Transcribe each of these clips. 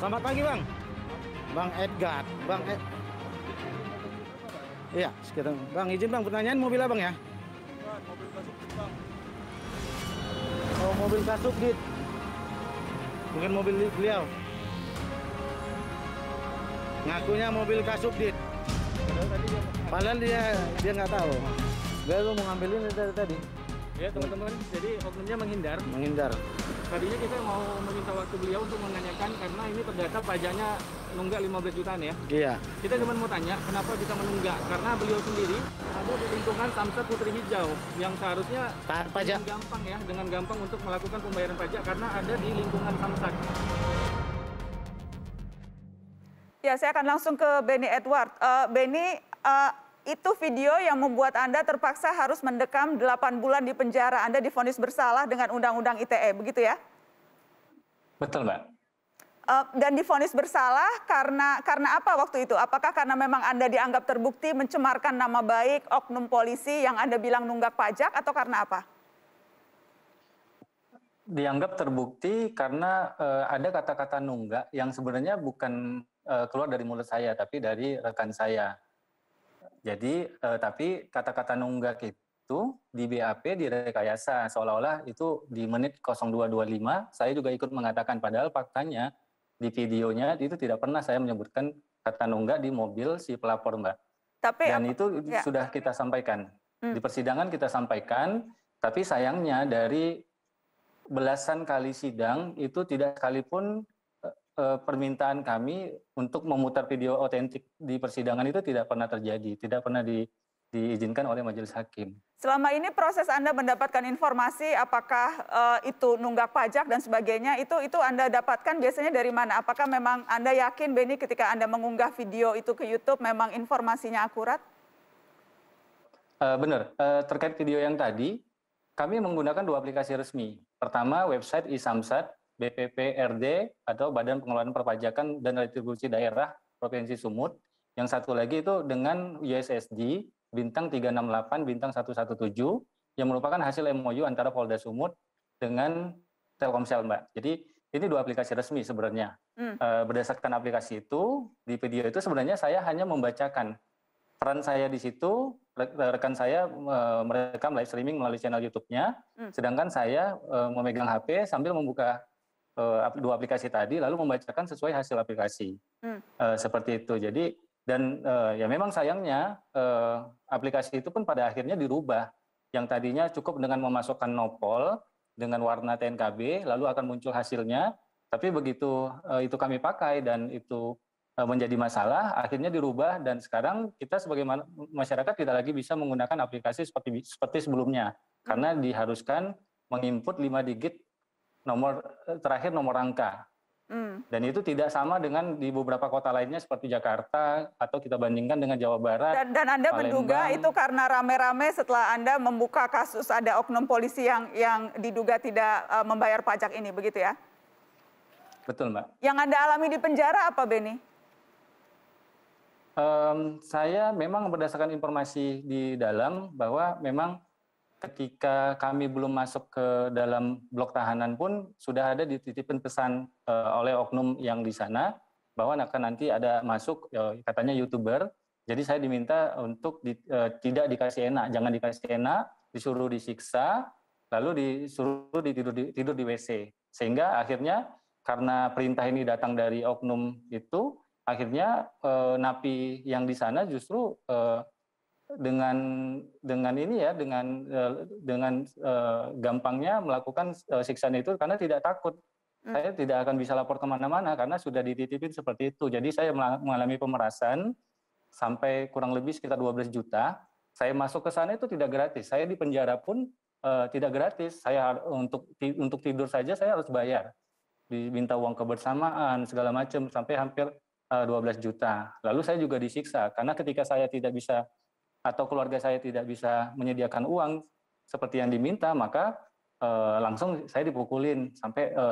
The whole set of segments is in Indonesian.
Selamat pagi Bang. Bang Edgar. Bang Ed... Iya, sekitar. Bang izin Bang pertanyaan mobil Abang ya? Oh, mobil kasuk Bang. Oh, mobil Kasubdit. Bukan mobil beliau. Ngakunya mobil dit. Padahal dia dia nggak tahu. Dia mau ngambilin dari tadi. Ya teman-teman, jadi oknumnya menghindar. Menghindar tadinya kita mau meminta waktu beliau untuk menanyakan karena ini ternyata pajaknya nunggak 15 jutaan ya. Iya. Kita cuma mau tanya kenapa bisa menunggak karena beliau sendiri ada di lingkungan Samsat Putri Hijau yang seharusnya Tahan pajak gampang ya dengan gampang untuk melakukan pembayaran pajak karena ada di lingkungan Samsat. Ya, saya akan langsung ke Benny Edward. Uh, Benny, uh, itu video yang membuat Anda terpaksa harus mendekam 8 bulan di penjara. Anda difonis bersalah dengan Undang-Undang ITE, begitu ya? Betul, Mbak. Uh, dan difonis bersalah karena karena apa waktu itu? Apakah karena memang Anda dianggap terbukti mencemarkan nama baik oknum polisi yang Anda bilang nunggak pajak atau karena apa? Dianggap terbukti karena uh, ada kata-kata nunggak yang sebenarnya bukan uh, keluar dari mulut saya tapi dari rekan saya jadi eh, tapi kata-kata nunggak itu di BAP di rekayasa seolah-olah itu di menit 0225 saya juga ikut mengatakan padahal faktanya di videonya itu tidak pernah saya menyebutkan kata nunggak di mobil si pelapor Mbak. Tapi dan itu ya. sudah kita sampaikan. Hmm. Di persidangan kita sampaikan, tapi sayangnya dari belasan kali sidang itu tidak sekalipun Eh, permintaan kami untuk memutar video otentik di persidangan itu tidak pernah terjadi, tidak pernah di, diizinkan oleh majelis hakim. Selama ini proses Anda mendapatkan informasi apakah uh, itu nunggak pajak dan sebagainya itu itu Anda dapatkan biasanya dari mana? Apakah memang Anda yakin Beni ketika Anda mengunggah video itu ke YouTube memang informasinya akurat? Uh, benar, uh, terkait video yang tadi kami menggunakan dua aplikasi resmi. Pertama website Samsat. BPPRD atau Badan Pengelolaan Perpajakan dan Retribusi Daerah Provinsi Sumut. Yang satu lagi itu dengan USSD bintang 368 bintang 117 yang merupakan hasil MOU antara Polda Sumut dengan Telkomsel, Mbak. Jadi ini dua aplikasi resmi sebenarnya. Hmm. Eh, berdasarkan aplikasi itu di video itu sebenarnya saya hanya membacakan peran saya di situ, rekan saya merekam live streaming melalui channel YouTube-nya, hmm. sedangkan saya eh, memegang HP sambil membuka Eh, dua aplikasi tadi lalu membacakan sesuai hasil aplikasi hmm. uh, seperti itu jadi dan uh, ya memang sayangnya uh, aplikasi itu pun pada akhirnya dirubah yang tadinya cukup dengan memasukkan nopol dengan warna TNKB lalu akan muncul hasilnya tapi begitu uh, itu kami pakai dan itu menjadi masalah akhirnya dirubah dan sekarang kita sebagai masyarakat tidak lagi bisa menggunakan aplikasi seperti seperti sebelumnya karena hmm. diharuskan menginput 5 digit nomor eh, terakhir nomor rangka Mm. Dan itu tidak sama dengan di beberapa kota lainnya seperti Jakarta atau kita bandingkan dengan Jawa Barat. Dan, dan Anda Palembang. menduga itu karena rame-rame setelah Anda membuka kasus ada oknum polisi yang yang diduga tidak uh, membayar pajak ini, begitu ya? Betul, Mbak. Yang Anda alami di penjara apa, Beni? Um, saya memang berdasarkan informasi di dalam bahwa memang ketika kami belum masuk ke dalam blok tahanan pun sudah ada dititipin pesan uh, oleh oknum yang di sana bahwa akan nanti ada masuk uh, katanya youtuber. Jadi saya diminta untuk di, uh, tidak dikasih enak, jangan dikasih enak, disuruh disiksa, lalu disuruh ditidur di, tidur di WC. Sehingga akhirnya karena perintah ini datang dari oknum itu, akhirnya uh, napi yang di sana justru uh, dengan dengan ini ya dengan eh, dengan uh, gampangnya melakukan uh, siksaan itu karena tidak takut hmm. saya tidak akan bisa lapor kemana-mana karena sudah dititipin seperti itu jadi saya mengalami pemerasan sampai kurang lebih sekitar 12 juta saya masuk ke sana itu tidak gratis saya di penjara pun uh, tidak gratis saya untuk untuk tidur saja saya harus bayar diminta uang kebersamaan segala macam sampai hampir uh, 12 juta lalu saya juga disiksa karena ketika saya tidak bisa atau keluarga saya tidak bisa menyediakan uang seperti yang diminta, maka e, langsung saya dipukulin sampai e,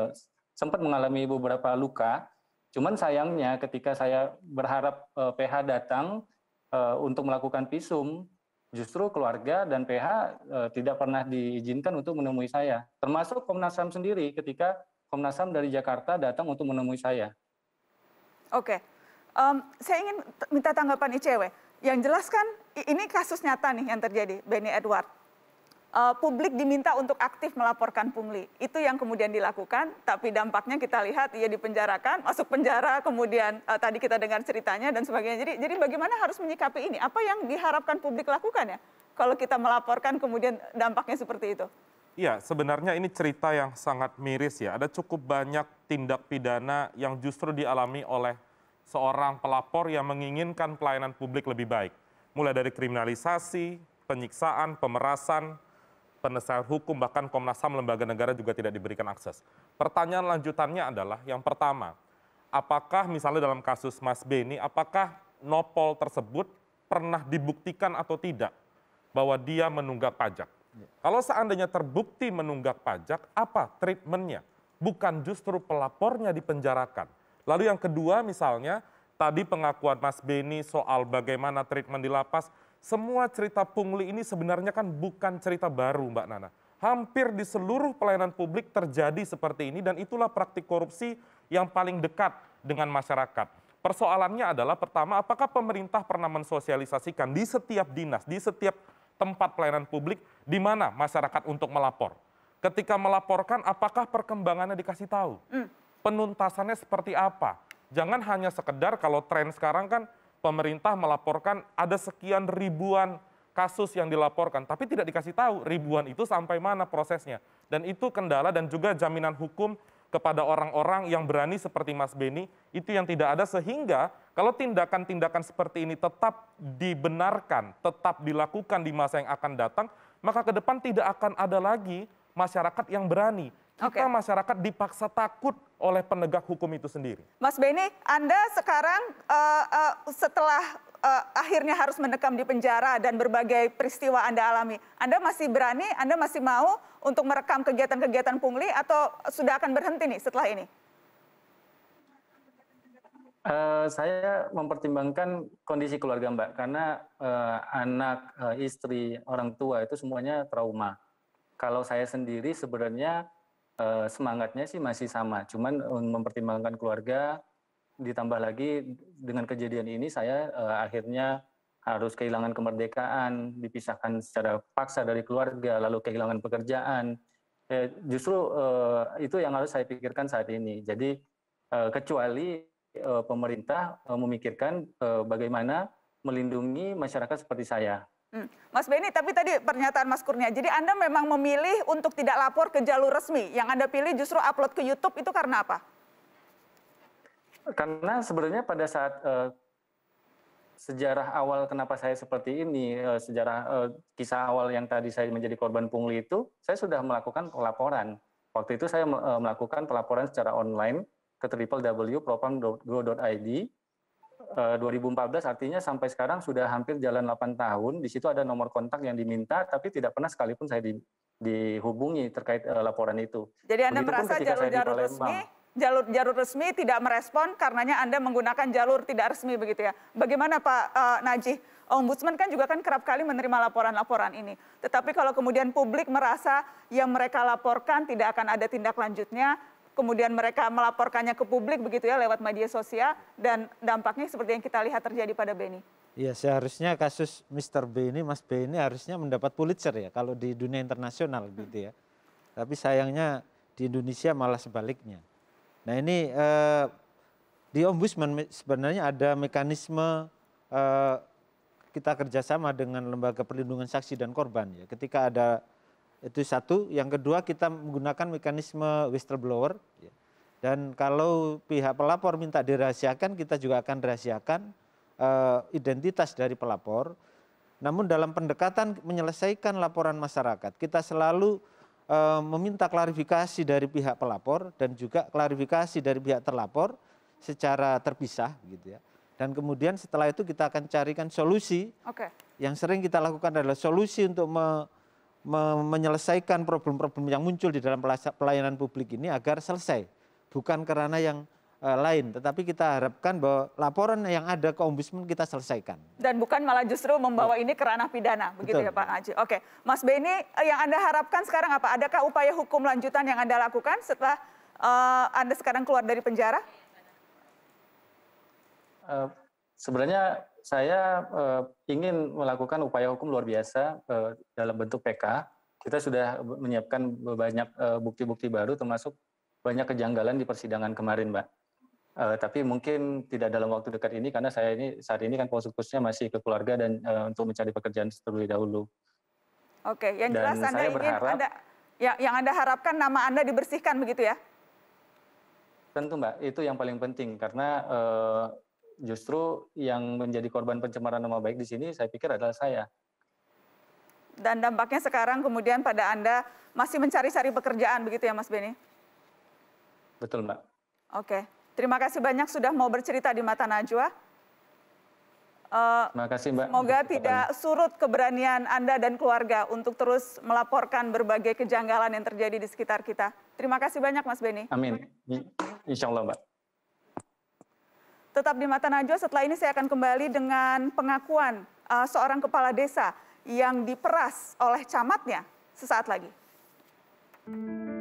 sempat mengalami beberapa luka. Cuman sayangnya ketika saya berharap e, eh, PH datang e, untuk melakukan visum, justru keluarga dan PH e, tidak pernah diizinkan untuk menemui saya. Termasuk Komnas HAM sendiri ketika Komnas HAM dari Jakarta datang untuk menemui saya. Oke, um, saya ingin minta tanggapan ICW yang jelas kan ini kasus nyata nih yang terjadi, Benny Edward. Uh, publik diminta untuk aktif melaporkan pungli. Itu yang kemudian dilakukan, tapi dampaknya kita lihat ia dipenjarakan, masuk penjara, kemudian uh, tadi kita dengar ceritanya dan sebagainya. Jadi, jadi bagaimana harus menyikapi ini? Apa yang diharapkan publik lakukan ya? Kalau kita melaporkan kemudian dampaknya seperti itu. Iya, sebenarnya ini cerita yang sangat miris ya. Ada cukup banyak tindak pidana yang justru dialami oleh seorang pelapor yang menginginkan pelayanan publik lebih baik. Mulai dari kriminalisasi, penyiksaan, pemerasan, penesahan hukum, bahkan Komnas HAM lembaga negara juga tidak diberikan akses. Pertanyaan lanjutannya adalah, yang pertama, apakah misalnya dalam kasus Mas Beni, apakah nopol tersebut pernah dibuktikan atau tidak bahwa dia menunggak pajak? Ya. Kalau seandainya terbukti menunggak pajak, apa treatmentnya? Bukan justru pelapornya dipenjarakan. Lalu yang kedua misalnya, tadi pengakuan Mas Beni soal bagaimana treatment di lapas, semua cerita pungli ini sebenarnya kan bukan cerita baru Mbak Nana. Hampir di seluruh pelayanan publik terjadi seperti ini dan itulah praktik korupsi yang paling dekat dengan masyarakat. Persoalannya adalah pertama apakah pemerintah pernah mensosialisasikan di setiap dinas, di setiap tempat pelayanan publik di mana masyarakat untuk melapor. Ketika melaporkan apakah perkembangannya dikasih tahu? Mm penuntasannya seperti apa. Jangan hanya sekedar kalau tren sekarang kan pemerintah melaporkan ada sekian ribuan kasus yang dilaporkan, tapi tidak dikasih tahu ribuan itu sampai mana prosesnya. Dan itu kendala dan juga jaminan hukum kepada orang-orang yang berani seperti Mas Beni, itu yang tidak ada sehingga kalau tindakan-tindakan seperti ini tetap dibenarkan, tetap dilakukan di masa yang akan datang, maka ke depan tidak akan ada lagi masyarakat yang berani kita okay. masyarakat dipaksa takut oleh penegak hukum itu sendiri. Mas Beni, Anda sekarang uh, uh, setelah uh, akhirnya harus menekam di penjara dan berbagai peristiwa Anda alami, Anda masih berani, Anda masih mau untuk merekam kegiatan-kegiatan pungli atau sudah akan berhenti nih setelah ini? Uh, saya mempertimbangkan kondisi keluarga Mbak karena uh, anak, uh, istri, orang tua itu semuanya trauma. Kalau saya sendiri sebenarnya Eh, semangatnya sih masih sama, cuman eh, mempertimbangkan keluarga ditambah lagi dengan kejadian ini saya uh, akhirnya harus kehilangan kemerdekaan, dipisahkan secara paksa dari keluarga, lalu kehilangan pekerjaan. Eh, justru uh, itu yang harus saya pikirkan saat ini. Jadi uh, kecuali uh, pemerintah uh, memikirkan uh, bagaimana melindungi masyarakat seperti saya. Hmm. Mas Beni, tapi tadi pernyataan Mas Kurnia, jadi Anda memang memilih untuk tidak lapor ke jalur resmi. Yang Anda pilih justru upload ke YouTube itu karena apa? Karena sebenarnya pada saat uh, sejarah awal kenapa saya seperti ini, uh, sejarah uh, kisah awal yang tadi saya menjadi korban pungli itu, saya sudah melakukan pelaporan. Waktu itu saya melakukan pelaporan secara online ke www.propam.go.id 2014 eh, artinya sampai sekarang sudah hampir jalan 8 tahun. Di situ ada nomor kontak yang diminta, tapi tidak pernah sekalipun saya di, dihubungi terkait uh, laporan itu. Jadi Anda Begitupun merasa jalur-jalur resmi, jalur-jalur resmi tidak merespon karenanya Anda menggunakan jalur tidak resmi begitu ya. Bagaimana Pak uh, Najih? Ombudsman kan juga kan kerap kali menerima laporan-laporan ini. Tetapi kalau kemudian publik merasa yang mereka laporkan tidak akan ada tindak lanjutnya, kemudian mereka melaporkannya ke publik begitu ya lewat media sosial dan dampaknya seperti yang kita lihat terjadi pada Benny. Iya seharusnya kasus Mr. B ini Mas B ini harusnya mendapat Pulitzer ya kalau di dunia internasional hmm. gitu ya. Tapi sayangnya di Indonesia malah sebaliknya. Nah ini eh, di ombudsman sebenarnya ada mekanisme eh, kita kerjasama dengan lembaga perlindungan saksi dan korban ya. Ketika ada itu satu yang kedua kita menggunakan mekanisme whistleblower iya. dan kalau pihak pelapor minta dirahasiakan kita juga akan rahasiakan uh, identitas dari pelapor namun dalam pendekatan menyelesaikan laporan masyarakat kita selalu uh, meminta klarifikasi dari pihak pelapor dan juga klarifikasi dari pihak terlapor secara terpisah gitu ya dan kemudian setelah itu kita akan carikan solusi okay. yang sering kita lakukan adalah solusi untuk me menyelesaikan problem-problem yang muncul di dalam pelayanan publik ini agar selesai, bukan karena yang eh, lain, tetapi kita harapkan bahwa laporan yang ada ke ombudsman kita selesaikan. Dan bukan malah justru membawa ya. ini ke ranah pidana, begitu ya, Betul. ya Pak Haji Oke, Mas Beni, eh, yang Anda harapkan sekarang apa? Adakah upaya hukum lanjutan yang Anda lakukan setelah uh, Anda sekarang keluar dari penjara? Uh, sebenarnya saya uh, ingin melakukan upaya hukum luar biasa uh, dalam bentuk PK. Kita sudah menyiapkan banyak eh, bukti-bukti uh, baru, termasuk banyak kejanggalan di persidangan kemarin, Mbak. Uh, tapi mungkin tidak dalam waktu dekat ini karena saya ini saat ini kan fokusnya masih ke keluarga dan uh, untuk mencari pekerjaan terlebih dahulu. Oke, yang jelas Anda ingin berharap, Anda ya, yang Anda harapkan nama Anda dibersihkan begitu ya? Tentu Mbak, itu yang paling penting karena uh, justru yang menjadi korban pencemaran nama baik di sini saya pikir adalah saya. Dan dampaknya sekarang kemudian pada Anda masih mencari-cari pekerjaan begitu ya Mas Beni? Betul Mbak. Oke, terima kasih banyak sudah mau bercerita di Mata Najwa. Uh, terima kasih Mbak. Semoga Mbak. tidak surut keberanian Anda dan keluarga untuk terus melaporkan berbagai kejanggalan yang terjadi di sekitar kita. Terima kasih banyak Mas Beni. Amin. Insya Allah Mbak tetap di Mata Najwa. Setelah ini saya akan kembali dengan pengakuan uh, seorang kepala desa yang diperas oleh camatnya sesaat lagi. Hmm.